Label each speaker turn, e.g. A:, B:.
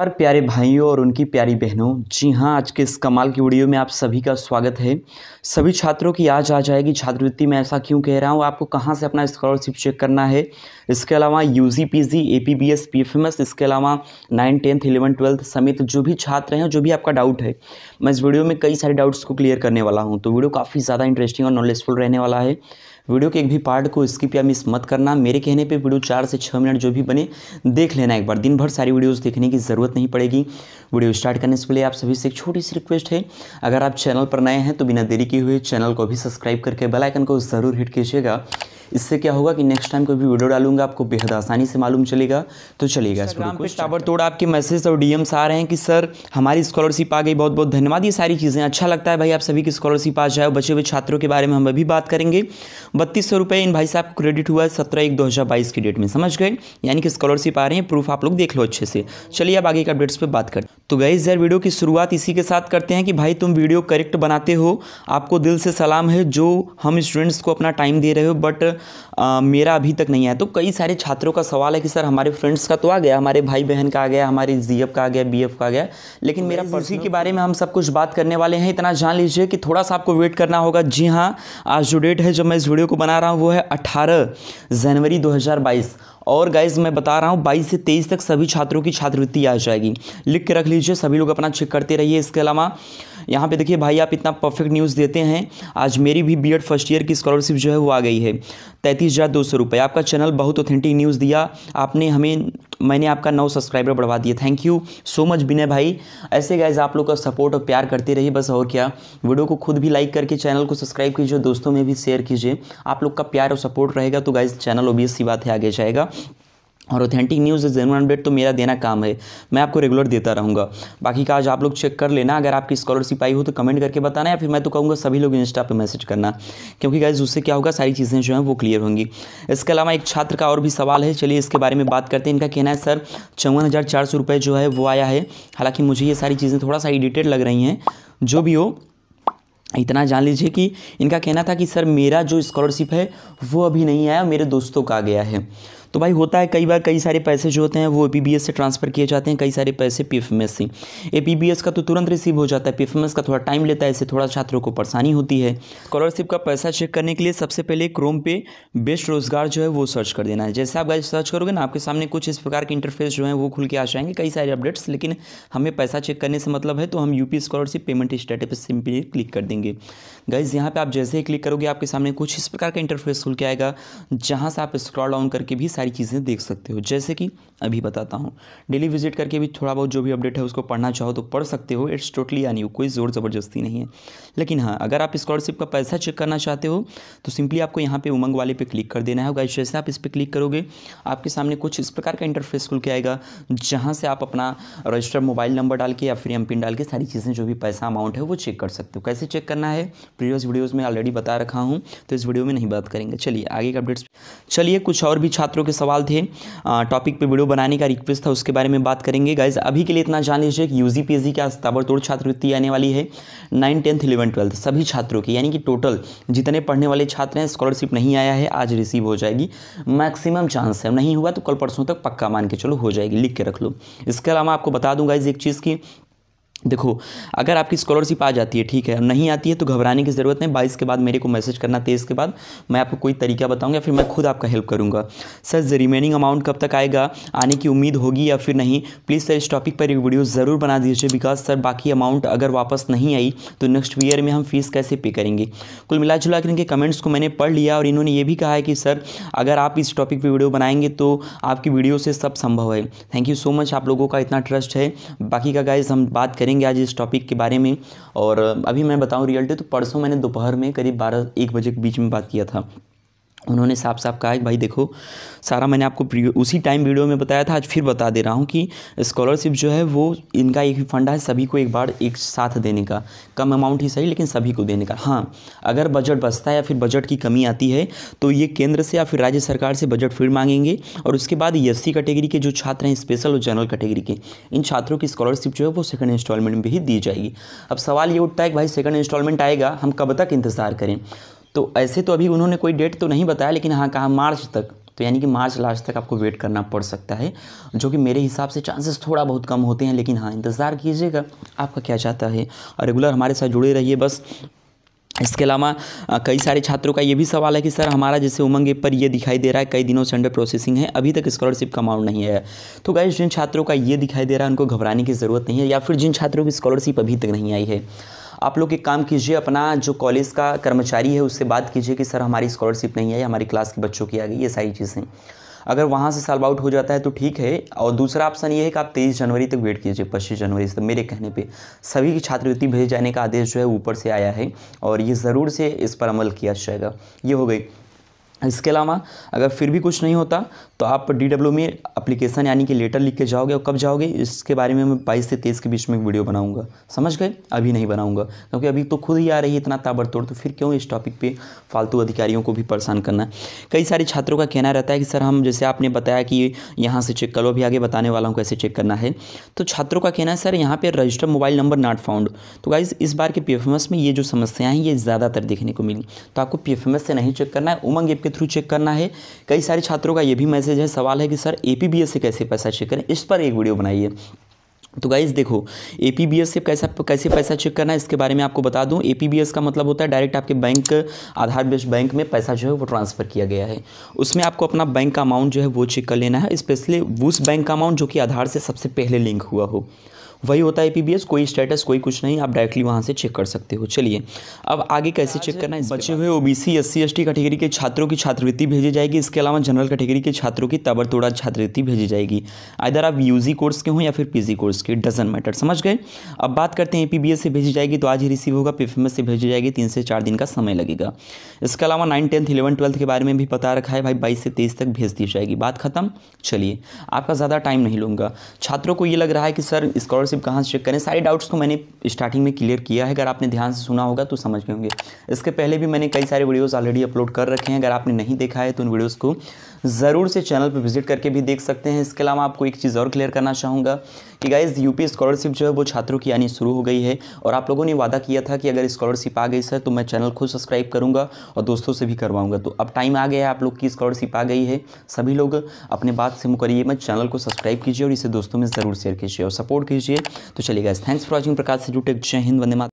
A: और प्यारे भाइयों और उनकी प्यारी बहनों जी हाँ आज के इस कमाल की वीडियो में आप सभी का स्वागत है सभी छात्रों की आज आ जाएगी छात्रवृत्ति मैं ऐसा क्यों कह रहा हूँ आपको कहाँ से अपना स्कॉलरशिप चेक करना है इसके अलावा U G P G A P B S P F M S इसके अलावा नाइन टेंथ इलेवन ट्वेल्थ समेत जो भी छात्र हैं जो भी आपका डाउट है मैं इस वीडियो में कई सारे डाउट्स को क्लियर करने वाला हूँ तो वीडियो काफ़ी ज़्यादा इंटरेस्टिंग और नॉलेजफुल रहने वाला है वीडियो के एक भी पार्ट को स्किप या मिस मत करना मेरे कहने पे वीडियो चार से छः मिनट जो भी बने देख लेना एक बार दिन भर सारी वीडियोस देखने की ज़रूरत नहीं पड़ेगी वीडियो स्टार्ट करने से पहले आप सभी से एक छोटी सी रिक्वेस्ट है अगर आप चैनल पर नए हैं तो बिना देरी किए हुए चैनल को भी सब्सक्राइब करके बेलाइकन को ज़रूर हिट कीजिएगा इससे क्या होगा कि नेक्स्ट टाइम कोई भी वीडियो डालूंगा आपको बेहद आसानी से मालूम चलेगा तो चलेगा इस वीडियो को ताबड़तोड़ आपके मैसेज और डीएम्स आ रहे हैं कि सर हमारी स्कॉलरशिप आ गई बहुत बहुत धन्यवाद ये सारी चीज़ें अच्छा लगता है भाई आप सभी की स्कॉलरशिप आ जाए बचे हुए छात्रों के बारे में हम अभी बात करेंगे बत्तीस सौ इन भाई साहब को क्रेडिट हुआ है सत्रह एक दो की डेट में समझ गए यानी कि स्कॉलरशिप आ रही है प्रूफ आप लोग देख लो अच्छे से चलिए अब आगे के अपडेट्स पर बात करते तो गए यार वीडियो की शुरुआत इसी के साथ करते हैं कि भाई तुम वीडियो करेक्ट बनाते हो आपको दिल से सलाम है जो हम स्टूडेंट्स को अपना टाइम दे रहे हो बट आ, मेरा अभी तक नहीं आया तो कई सारे छात्रों का सवाल है कि सर हमारे फ्रेंड्स का तो आ गया हमारे भाई बहन का आ गया हमारे जी का आ गया बी का आ गया लेकिन मेरा पर्सी के बारे में हम सब कुछ बात करने वाले हैं इतना जान लीजिए कि थोड़ा सा आपको वेट करना होगा जी हाँ आज जो डेट है जब मैं इस वीडियो को बना रहा हूँ वो है अट्ठारह जनवरी दो और गाइज मैं बता रहा हूँ 22 से 23 तक सभी छात्रों की छात्रवृत्ति आ जाएगी लिख के रख लीजिए सभी लोग अपना चेक करते रहिए इसके अलावा यहाँ पे देखिए भाई आप इतना परफेक्ट न्यूज़ देते हैं आज मेरी भी बीएड फर्स्ट ईयर की स्कॉलरशिप जो है वो आ गई है तैंतीस हज़ार दो सौ रुपये आपका चैनल बहुत ऑथेंटिक न्यूज़ दिया आपने हमें मैंने आपका नौ सब्सक्राइबर बढ़वा दिया thank you so much Vinay भाई ऐसे गाइज आप लोग का सपोर्ट और प्यार करते रहिए बस और क्या वीडियो को खुद भी लाइक करके चैनल को सब्सक्राइब कीजिए दोस्तों में भी शेयर कीजिए आप लोग का प्यार और सपोर्ट रहेगा तो गाइज चैनल ओबियस सी बात है आगे जाएगा और ऑथेंटिक न्यूज़ जेनवन अपडेट तो मेरा देना काम है मैं आपको रेगुलर देता रहूँगा बाकी का आज आप लोग चेक कर लेना अगर आपकी स्कॉलरशिप आई हो तो कमेंट करके बताना या फिर मैं तो कहूँगा सभी लोग इंस्टा पे मैसेज करना क्योंकि गाइज उससे क्या होगा सारी चीज़ें जो हैं वो क्लियर होंगी इसके अलावा एक छात्र का और भी सवाल है चलिए इसके बारे में बात करते हैं इनका कहना है सर चौवन जो है वो आया है हालाँकि मुझे ये सारी चीज़ें थोड़ा सा एडिटेड लग रही हैं जो भी हो इतना जान लीजिए कि इनका कहना था कि सर मेरा जो स्कॉलरशिप है वो अभी नहीं आया मेरे दोस्तों का आ गया है तो भाई होता है कई बार कई सारे पैसे जो होते हैं वो ए से ट्रांसफ़र किए जाते हैं कई सारे पैसे पी से ए का तो तुरंत रिसीव हो जाता है पी का थोड़ा टाइम लेता है इससे थोड़ा छात्रों को परेशानी होती है स्कॉलरशिप का पैसा चेक करने के लिए सबसे पहले क्रोम पे बेस्ट रोजगार जो है वो सर्च कर देना है जैसे आप गाइस सर्च करोगे ना आपके सामने कुछ इस प्रकार के इंटरफेस जो है वो खुल के आ जाएंगे कई सारे अपडेट्स लेकिन हमें पैसा चेक करने से मतलब है तो हम UP scholarship payment status simply click कर देंगे गाइज़ यहाँ पे आप जैसे ही क्लिक करोगे आपके सामने कुछ इस प्रकार का इंटरफेस खुल के आएगा जहाँ से आप स्क्रॉल डाउन करके भी सारी चीज़ें देख सकते हो जैसे कि अभी बताता हूँ डेली विजिट करके भी थोड़ा बहुत जो भी अपडेट है उसको पढ़ना चाहो तो पढ़ सकते हो इट्स टोटली यानी कोई ज़ोर ज़बरदस्ती नहीं है लेकिन हाँ अगर आप स्कॉलरशिप का पैसा चेक करना चाहते हो तो सिंपली आपको यहाँ पर उमंग वाले पर क्लिक कर देना है गाइज जैसे आप इस पर क्लिक करोगे आपके सामने कुछ इस प्रकार का इंटरफेस खुल के आएगा जहाँ से आप अपना रजिस्टर मोबाइल नंबर डाल के या फिर एम डाल के सारी चीज़ें जो भी पैसा अमाउंट है वो चेक कर सकते हो कैसे चेक करना है प्रीवियस वीडियोज़ में ऑलरेडी बता रखा हूँ तो इस वीडियो में नहीं बात करेंगे चलिए आगे के अपडेट्स चलिए कुछ और भी छात्रों के सवाल थे टॉपिक पे वीडियो बनाने का रिक्वेस्ट था उसके बारे में बात करेंगे गाइज अभी के लिए इतना जान लीजिए कि यू जी जी आज ताबड़तोड़ छात्रवृत्ति आने वाली है नाइन टेंथ इलेवन ट्वेल्थ सभी छात्रों की यानी कि टोटल जितने पढ़ने वाले छात्र हैं स्कॉलरशिप नहीं आया है आज रिसीव हो जाएगी मैक्सिमम चांस है नहीं हुआ तो कल परसों तक पक्का मान के चलो हो जाएगी लिख के रख लो इसके अलावा आपको बता दूँ गाइज एक चीज़ की देखो अगर आपकी स्कॉलरशिप आ जाती है ठीक है नहीं आती है तो घबराने की ज़रूरत नहीं बाईस के बाद मेरे को मैसेज करना तेईस के बाद मैं आपको कोई तरीका बताऊंगा फिर मैं खुद आपका हेल्प करूंगा सर रिमेनिंग अमाउंट कब तक आएगा आने की उम्मीद होगी या फिर नहीं प्लीज़ सर इस टॉपिक पर एक वीडियो ज़रूर बना दीजिए बिकॉज सर बाकी अमाउंट अगर वापस नहीं आई तो नेक्स्ट ईयर में हम फीस कैसे पे करेंगे कुल मिला जुला कर इनके कमेंट्स को मैंने पढ़ लिया और इन्होंने ये भी कहा है कि सर अगर आप इस टॉपिक पर वीडियो बनाएंगे तो आपकी वीडियो से सब संभव है थैंक यू सो मच आप लोगों का इतना ट्रस्ट है बाकी का गाइज हम बात करें करेंगे आज इस टॉपिक के बारे में और अभी मैं बताऊँ रियल्टी तो परसों मैंने दोपहर में करीब बारह एक बजे के बीच में बात किया था उन्होंने साफ साफ कहा कि भाई देखो सारा मैंने आपको उसी टाइम वीडियो में बताया था आज फिर बता दे रहा हूँ कि स्कॉलरशिप जो है वो इनका एक फंड है सभी को एक बार एक साथ देने का कम अमाउंट ही सही लेकिन सभी को देने का हाँ अगर बजट बचता है या फिर बजट की कमी आती है तो ये केंद्र से या फिर राज्य सरकार से बजट फिर मांगेंगे और उसके बाद एस कैटेगरी के जो छात्र हैं स्पेशल और जनरल कैटेगरी के इन छात्रों की स्कॉलरशिप जो है वो सेकंड इंस्टॉलमेंट में भी दी जाएगी अब सवाल ये उठता है कि भाई सेकंड इंस्टॉलमेंट आएगा हम कब तक इंतज़ार करें तो ऐसे तो अभी उन्होंने कोई डेट तो नहीं बताया लेकिन हाँ कहा मार्च तक तो यानी कि मार्च लास्ट तक आपको वेट करना पड़ सकता है जो कि मेरे हिसाब से चांसेस थोड़ा बहुत कम होते हैं लेकिन हाँ इंतज़ार कीजिएगा आपका क्या चाहता है और रेगुलर हमारे साथ जुड़े रहिए बस इसके अलावा कई सारे छात्रों का ये भी सवाल है कि सर हमारा जैसे उमंग ऐप पर ये दिखाई दे रहा है कई दिनों से अंडर प्रोसेसिंग है अभी तक स्कॉलरशिप का अमाउंट नहीं आया तो गाइज जिन छात्रों का ये दिखाई दे रहा है उनको घबराने की ज़रूरत नहीं है या फिर जिन छात्रों की स्कॉलरशिप अभी तक नहीं आई है आप लोग एक काम कीजिए अपना जो कॉलेज का कर्मचारी है उससे बात कीजिए कि सर हमारी स्कॉलरशिप नहीं आई हमारी क्लास के बच्चों की आ गई ये सारी चीज़ें अगर वहाँ से सॉल्व आउट हो जाता है तो ठीक है और दूसरा ऑप्शन ये है कि आप तेईस जनवरी तक वेट कीजिए पच्चीस जनवरी तक मेरे कहने पे सभी की छात्रवृत्ति भेजे जाने का आदेश जो है ऊपर से आया है और ये ज़रूर से इस पर अमल किया जाएगा ये हो गई इसके अलावा अगर फिर भी कुछ नहीं होता तो आप डी डब्ल्यू में अप्लीकेशन यानी कि लेटर लिख के जाओगे और कब जाओगे इसके बारे में मैं बाईस से तेईस के बीच में एक वीडियो बनाऊंगा समझ गए अभी नहीं बनाऊंगा क्योंकि अभी तो खुद ही आ रही है इतना ताबड़तोड़ तो फिर क्यों इस टॉपिक पे फालतू अधिकारियों को भी परेशान करना कई सारे छात्रों का कहना रहता है कि सर हम जैसे आपने बताया कि यहाँ से चेक करो अभी आगे बताने वाला हूँ कैसे चेक करना है तो छात्रों का कहना है सर यहाँ पर register mobile number not found तो गाइज इस बार के पी में ये जो समस्याएँ हैं ये ज़्यादातर देखने को मिली तो आपको पी से नहीं चेक करना है उमंग एप के के थ्रू चेक करना है कई सारे छात्रों का ये भी मैसेज है सवाल है कि सर ए से कैसे पैसा चेक करें इस पर एक वीडियो बनाइए तो गाइज़ देखो ए पी बी एस से कैसा कैसे पैसा चेक करना है इसके बारे में आपको बता दूं ए पी बी एस का मतलब होता है डायरेक्ट आपके बैंक आधार बेस्ड बैंक में पैसा जो है वो ट्रांसफ़र किया गया है उसमें आपको अपना बैंक अमाउंट जो है वो चेक कर लेना है स्पेशली उस बैंक का अमाउंट जो कि आधार से सबसे पहले लिंक हुआ हो वही होता है पी कोई स्टेटस कोई कुछ नहीं आप डायरेक्टली वहाँ से चेक कर सकते हो चलिए अब आगे कैसे चेक करना है बचे हुए O B C S C S T category के छात्रों की छात्रवृत्ति भेजी जाएगी इसके अलावा जनरल कैटेगरी के छात्रों की तबड़तोड़ा छात्रवृत्ति भेजी जाएगी इधर आप यू जी कोर्स के हों या फिर पी जी कोर्स के डजन मैटर समझ गए अब बात करते हैं ए पी बी एस से भेजी जाएगी तो आज ही रिसीव होगा पी एफ एम एस से भेजी जाएगी तीन से चार दिन का समय लगेगा इसके अलावा नाइन टेंथ इलेवन ट्वेल्थ के बारे में भी पता रखा है भाई बाईस से तेईस तक भेज दी जाएगी बात खत्म चलिए आपका ज़्यादा टाइम नहीं लूंगा छात्रों को ये लग रहा है कि सर स्कॉलर स्कॉलरशिप कहाँ से चेक करें सारे डाउट्स को तो मैंने स्टार्टिंग में क्लियर किया है अगर आपने ध्यान से सुना होगा तो समझ गए होंगे इसके पहले भी मैंने कई सारे वीडियोज़ ऑलरेडी अपलोड कर रखे हैं अगर आपने नहीं देखा है तो उन वीडियोज़ को ज़रूर से चैनल पर विजिट करके भी देख सकते हैं इसके अलावा आपको एक चीज़ और क्लियर करना चाहूँगा कि गाइज पी स्कॉलरशिप जो है वो छात्रों की आनी शुरू हो गई है और आप लोगों ने वादा किया था कि अगर स्कॉलरशिप आ गई सर तो मैं चैनल खुद सब्सक्राइब करूँगा और दोस्तों से भी करवाऊँगा तो अब टाइम आ गया है आप लोग की स्कॉलरशिप आ गई है सभी लोग अपने बात से मुकरिए मैं चैनल को सब्सक्राइब कीजिए और इसे दोस्तों में ज़रूर शेयर कीजिए और सपोर्ट कीजिए तो चलिए गैस थैंक्स फॉर वॉचिंग प्रकाश से जुटे जय हिंद वंदे माता